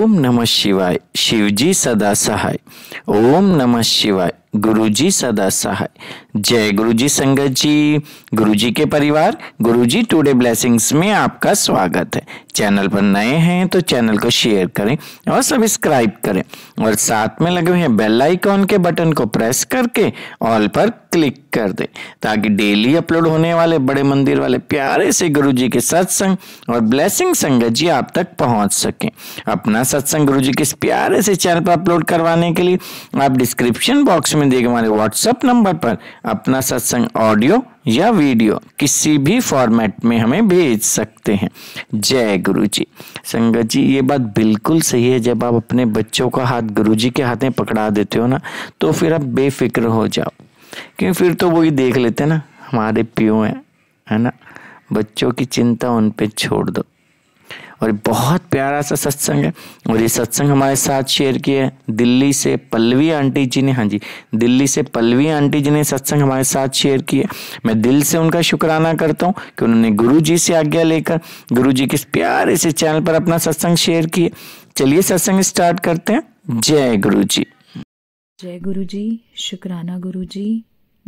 ओम नमः शिवाय शिवजी सदा सहाय ओम नमः शिवाय गुरुजी सदा सहाय जय गुरुजी संगत जी गुरुजी के परिवार गुरुजी टुडे ब्लेसिंग्स में आपका स्वागत है चैनल पर नए हैं तो चैनल को शेयर करें और सब्सक्राइब करें और साथ में लगे हुए बेल आइकॉन के बटन को प्रेस करके ऑल पर क्लिक कर दें ताकि डेली अपलोड होने वाले बड़े मंदिर वाले प्यारे से जी के सत्संग और ब्लेसिंग संगत जी आप तक पहुंच सकें अपना सत्संग जी के इस प्यारे से चैनल पर अपलोड करवाने के लिए आप डिस्क्रिप्शन बॉक्स में दिए गए हमारे व्हाट्सएप नंबर पर अपना सत्संग ऑडियो या वीडियो किसी भी फॉर्मेट में हमें भेज सकते हैं जय गुरु जी संगत जी ये बात बिल्कुल सही है जब आप अपने बच्चों का हाथ गुरु जी के हाथ में पकड़ा देते हो ना तो फिर आप बेफिक्र हो जाओ क्यों फिर तो वही देख लेते हैं ना हमारे पियो हैं है ना बच्चों की चिंता उन पर छोड़ दो और बहुत प्यारा सा सत्संग है और ये सत्संग हमारे साथ शेयर किया है दिल्ली से पल्लवी आंटी जी ने हाँ जी दिल्ली से पल्लवी आंटी जी ने सत्संग हमारे साथ शेयर किया मैं दिल से उनका शुक्राना करता हूँ कि उन्होंने गुरु जी से आज्ञा लेकर गुरु जी के प्यारे से चैनल पर अपना सत्संग शेयर किए चलिए सत्संग स्टार्ट करते हैं जय गुरु जी जय गुरु जी शुक्राना गुरु जी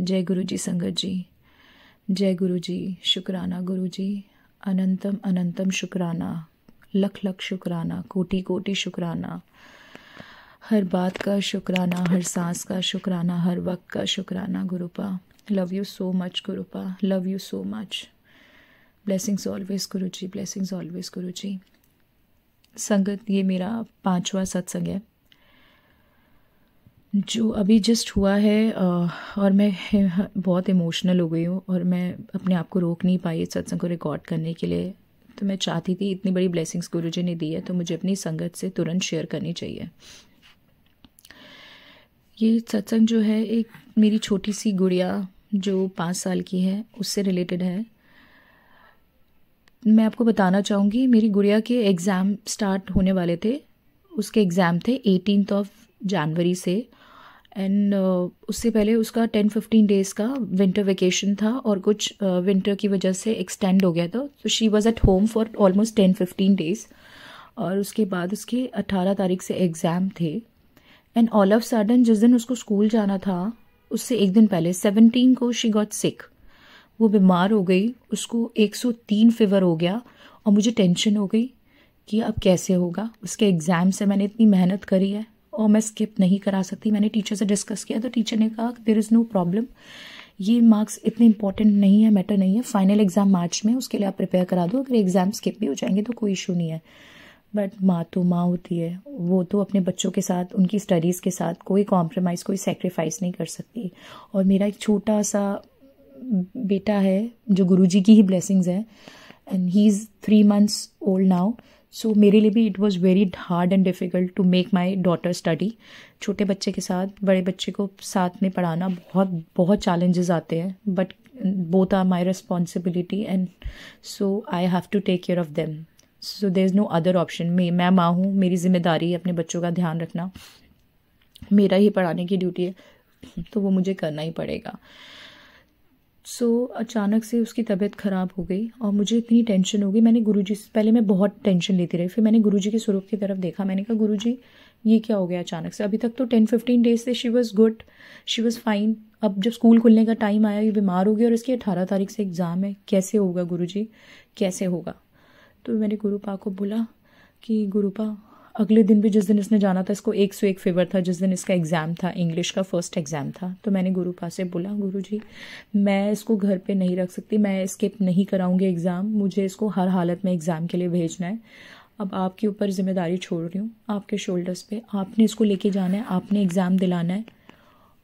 जय गुरु जी संगत जी जय गुरु जी शुक्राना गुरु जी अनंतम अनंतम शुक्राना लख लख शुक्राना कोटि कोटि शुक्राना हर बात का शुक्राना हर सांस का शुक्राना हर वक्त का शुक्राना Gurupa love you so much Gurupa love you so much blessings always Guru ji blessings always Guru जी संगत ये मेरा पांचवा सत्संग है जो अभी जस्ट हुआ है और मैं बहुत इमोशनल हो गई हूँ और मैं अपने आप को रोक नहीं पाई इस सत्संग को रिकॉर्ड करने के लिए तो मैं चाहती थी इतनी बड़ी ब्लेसिंग्स गुरु जी ने दी है तो मुझे अपनी संगत से तुरंत शेयर करनी चाहिए ये सत्संग जो है एक मेरी छोटी सी गुड़िया जो पाँच साल की है उससे रिलेटेड है मैं आपको बताना चाहूँगी मेरी गुड़िया के एग्ज़ाम स्टार्ट होने वाले थे उसके एग्ज़ाम थे एटीनथ ऑफ जनवरी से एंड uh, उससे पहले उसका टेन फिफ्टीन डेज़ का विंटर वेकेशन था और कुछ विंटर uh, की वजह से एक्सटेंड हो गया था तो she was at home for almost ten fifteen days और उसके बाद उसके अट्ठारह तारीख से एग्ज़ाम थे एंड ऑल ऑफ सडन जिस दिन उसको स्कूल जाना था उससे एक दिन पहले सेवनटीन को शी गॉट सिक वो बीमार हो गई उसको एक सौ तीन फीवर हो गया और मुझे टेंशन हो गई कि अब कैसे होगा उसके एग्ज़ाम से मैंने इतनी मेहनत करी है और मैं स्किप नहीं करा सकती मैंने टीचर से डिस्कस किया तो टीचर ने कहा देर इज़ नो प्रॉब्लम ये मार्क्स इतने इंपॉर्टेंट नहीं है मैटर नहीं है फाइनल एग्ज़ाम मार्च में उसके लिए आप प्रिपेयर करा दो अगर एग्ज़ाम स्किप भी हो जाएंगे तो कोई इशू नहीं है बट माँ तो माँ होती है वो तो अपने बच्चों के साथ उनकी स्टडीज़ के साथ कोई कॉम्प्रोमाइज़ कोई सेक्रीफाइस नहीं कर सकती और मेरा एक छोटा सा बेटा है जो गुरुजी की ही ब्लेसिंग्स है and he is three months old now so मेरे लिए भी it was very hard and difficult to make my daughter study छोटे बच्चे के साथ बड़े बच्चे को साथ में पढ़ाना बहुत बहुत चैलेंजेस आते हैं but both are my responsibility and so I have to take care of them so there is no other option मैं मैं माँ हूँ मेरी जिम्मेदारी है अपने बच्चों का ध्यान रखना मेरा ही पढ़ाने की ड्यूटी है तो वो मुझे करना ही पड़ेगा सो so, अचानक से उसकी तबीयत ख़राब हो गई और मुझे इतनी टेंशन हो गई मैंने गुरुजी से पहले मैं बहुत टेंशन लेती रही फिर मैंने गुरुजी के स्वरूप की तरफ देखा मैंने कहा गुरुजी ये क्या हो गया अचानक से अभी तक तो टेन फिफ्टीन डेज से she was good she was fine अब जब स्कूल खुलने का टाइम आया ये बीमार हो गई और इसकी अठारह तारीख से एग्ज़ाम है कैसे होगा गुरु जी कैसे होगा तो मैंने गुरुपा को बोला कि गुरुपा अगले दिन भी जिस दिन इसने जाना था इसको एक सौ एक फेवर था जिस दिन इसका एग्ज़ाम था इंग्लिश का फर्स्ट एग्ज़ाम था तो मैंने गुरु पास से बोला गुरु जी मैं इसको घर पे नहीं रख सकती मैं स्किप नहीं कराऊंगी एग्ज़ाम मुझे इसको हर हालत में एग्ज़ाम के लिए भेजना है अब आपके ऊपर ज़िम्मेदारी छोड़ रही हूँ आपके शोल्डर्स पे आपने इसको लेके जाना है आपने एग्ज़ाम दिलाना है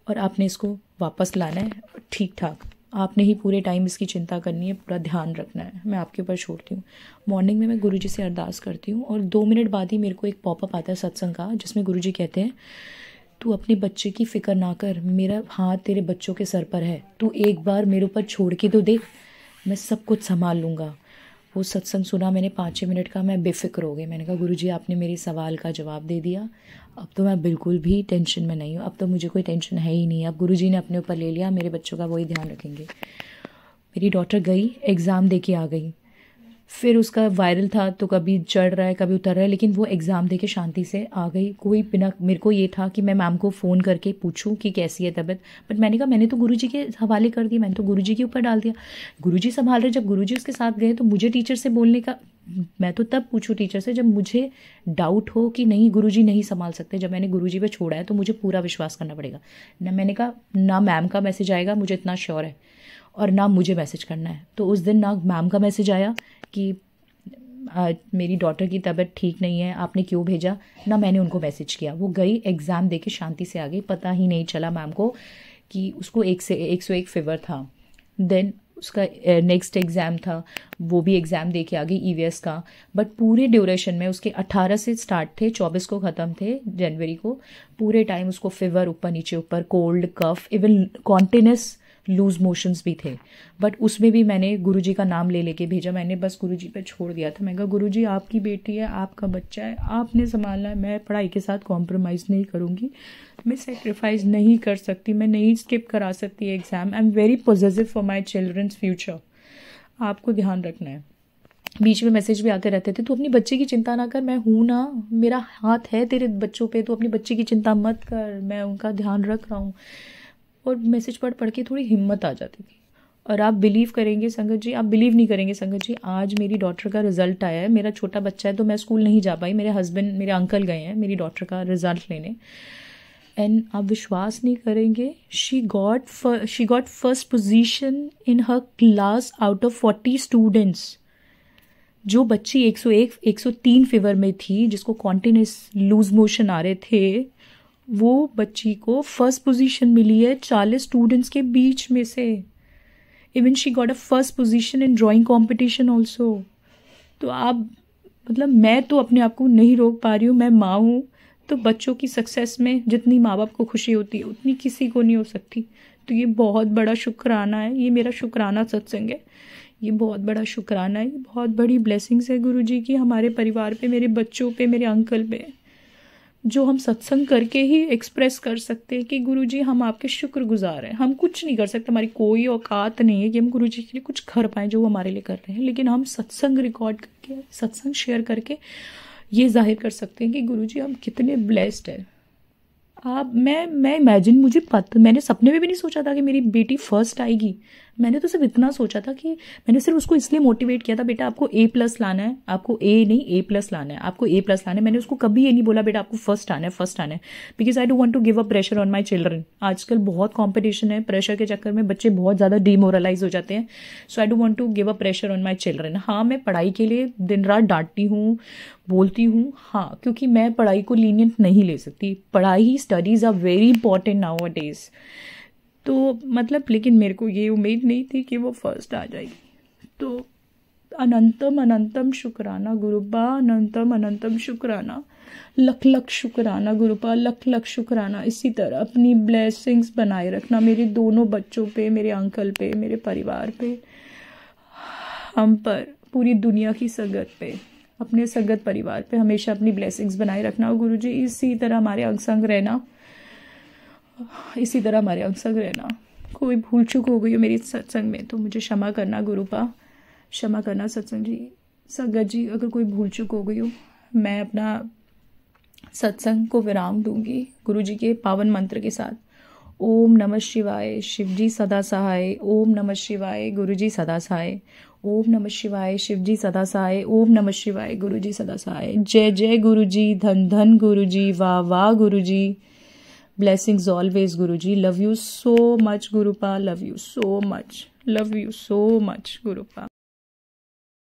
और आपने इसको वापस लाना है ठीक ठाक आपने ही पूरे टाइम इसकी चिंता करनी है पूरा ध्यान रखना है मैं आपके ऊपर छोड़ती हूँ मॉर्निंग में मैं गुरु जी से अरदास करती हूँ और दो मिनट बाद ही मेरे को एक पॉपअप आता है सत्संग का जिसमें गुरु जी कहते हैं तू अपने बच्चे की फ़िक्र ना कर मेरा हाथ तेरे बच्चों के सर पर है तू एक बार मेरे ऊपर छोड़ के तो देख मैं सब कुछ संभाल लूँगा वो सत्संग सुना मैंने पाँच छः मिनट का मैं बेफिक्र हो गई मैंने कहा गुरु जी आपने मेरे सवाल का जवाब दे दिया अब तो मैं बिल्कुल भी टेंशन में नहीं हूँ अब तो मुझे कोई टेंशन है ही नहीं अब गुरु जी ने अपने ऊपर ले लिया मेरे बच्चों का वही ध्यान रखेंगे मेरी डॉटर गई एग्ज़ाम दे के आ गई फिर उसका वायरल था तो कभी चढ़ रहा है कभी उतर रहा है लेकिन वो एग्ज़ाम दे के शांति से आ गई कोई बिना मेरे को ये था कि मैं मैम को फ़ोन करके पूछूं कि कैसी है तबीयत बट मैंने कहा मैंने तो गुरु के हवाले कर दिया मैंने तो गुरु के ऊपर डाल दिया गुरु संभाल रहे जब गुरु उसके साथ गए तो मुझे टीचर से बोलने का मैं तो तब पूछूँ टीचर से जब मुझे डाउट हो कि नहीं गुरु नहीं संभाल सकते जब मैंने गुरु जी छोड़ा है तो मुझे पूरा विश्वास करना पड़ेगा ना मैंने कहा ना मैम का मैसेज आएगा मुझे इतना श्योर है और ना मुझे मैसेज करना है तो उस दिन ना मैम का मैसेज आया कि आ, मेरी डॉटर की तबीयत ठीक नहीं है आपने क्यों भेजा ना मैंने उनको मैसेज किया वो गई एग्ज़ाम दे के शांति से आ गई पता ही नहीं चला मैम को कि उसको एक से एक सौ एक फीवर था देन उसका नेक्स्ट एग्ज़ाम था वो भी एग्ज़ाम दे के आ गई ई का बट पूरे ड्यूरेशन में उसके 18 से स्टार्ट थे 24 को ख़त्म थे जनवरी को पूरे टाइम उसको फीवर ऊपर नीचे ऊपर cold cough even continuous loose motions भी थे बट उसमें भी मैंने गुरुजी का नाम ले लेके भेजा मैंने बस गुरुजी पे छोड़ दिया था मैं कहा गुरुजी आपकी बेटी है आपका बच्चा है आपने संभालना है मैं पढ़ाई के साथ कॉम्प्रोमाइज़ नहीं करूँगी मैं सेक्रीफाइस नहीं कर सकती मैं नहीं स्किप करा सकती exam I am very positive for my children's future आपको ध्यान रखना है बीच में मैसेज भी आते रहते थे तो अपने बच्चे की चिंता ना कर मैं हूँ ना मेरा हाथ है तेरे बच्चों पे तो अपनी बच्चे की चिंता मत कर मैं उनका ध्यान रख रहा हूँ और मैसेज पढ़ पढ़ के थोड़ी हिम्मत आ जाती थी और आप बिलीव करेंगे संगत जी आप बिलीव नहीं करेंगे संगत जी आज मेरी डॉटर का रिजल्ट आया है मेरा छोटा बच्चा है तो मैं स्कूल नहीं जा पाई मेरे हस्बैंड मेरे अंकल गए हैं मेरी डॉटर का रिजल्ट लेने एंड आप विश्वास नहीं करेंगे she got she got first position in her class out of forty students जो बच्ची 101 103 फीवर में थी जिसको कॉन्टीन्यूस लूज मोशन आ रहे थे वो बच्ची को फर्स्ट पोजीशन मिली है चालीस स्टूडेंट्स के बीच में से even she got a first position in drawing competition also तो आप मतलब मैं तो अपने आप को नहीं रोक पा रही हूँ मैं माँ हूँ तो बच्चों की सक्सेस में जितनी माँ बाप को खुशी होती है उतनी किसी को नहीं हो सकती तो ये बहुत बड़ा शुक्राना है ये मेरा शुक्राना सत्संग है ये बहुत बड़ा शुक्राना है ये बहुत बड़ी ब्लेसिंग्स है गुरुजी की हमारे परिवार पे मेरे बच्चों पे मेरे अंकल पे जो हम सत्संग करके ही एक्सप्रेस कर सकते हैं कि गुरु जी हम आपके शुक्रगुजार हैं हम कुछ नहीं कर सकते हमारी कोई औकात नहीं है कि हम गुरु जी के लिए कुछ कर पाएँ जो वो हमारे लिए कर रहे हैं लेकिन हम सत्संग रिकॉर्ड करके सत्संग शेयर करके ये जाहिर कर सकते हैं कि गुरु जी हम कितने ब्लेस्ड हैं आप मैं मैं इमेजिन मुझे पता मैंने सपने में भी नहीं सोचा था कि मेरी बेटी फर्स्ट आएगी मैंने तो सिर्फ इतना सोचा था कि मैंने सिर्फ उसको इसलिए मोटिवेट किया था बेटा आपको ए प्लस लाना है आपको ए नहीं ए प्लस लाना है आपको ए प्लस लाना है मैंने उसको कभी ये नहीं बोला बेटा आपको फर्स्ट आना है फर्स्ट आना है because I don't want to give a pressure on my children आजकल बहुत कॉम्पिटिशन है प्रेशर के चक्कर में बच्चे बहुत ज़्यादा डिमोरलाइज हो जाते हैं so I don't want to give a pressure on my children हाँ मैं पढ़ाई के लिए दिन रात डांटती हूँ बोलती हूँ हाँ क्योंकि मैं पढ़ाई को लीनियंट नहीं ले सकती पढ़ाई studies are very important nowadays तो मतलब लेकिन मेरे को ये उम्मीद नहीं थी कि वो फर्स्ट आ जाएगी तो अनंतम अनंतम शुक्राना गुरुबा अनंतम अनंतम शुक्राना लख लख शुक्राना गुरुपा लख लख शुक्राना इसी तरह अपनी ब्लेसिंग्स बनाए रखना मेरे दोनों बच्चों पे मेरे अंकल पे मेरे परिवार पे हम पर पूरी दुनिया की संगत पे अपने संगत परिवार पे हमेशा अपनी ब्लेसिंग्स बनाए रखना और जी इसी तरह हमारे अंग संग रहना इसी तरह हमारे अंग संग रहना कोई भूल चुक हो गई हो मेरी सत्संग में तो मुझे क्षमा करना गुरुपा क्षमा करना सत्संग जी संगत जी अगर कोई भूल चुक हो गई हो मैं अपना सत्संग को विराम दूंगी जी के पावन मंत्र के साथ ओम नमः शिवाय शिवजी सदा सहाय ओम नमः शिवाय गुरुजी सदा सहाय ओम नमः शिवाय शिवजी सदा सहाय ओम नमः शिवाय गुरुजी सदा सहाय जय जय गुरुजी धन धन गुरुजी वाह वाह Guruji blessings always Guruji love you so much Gurupa love you so much love you so much गुरुपा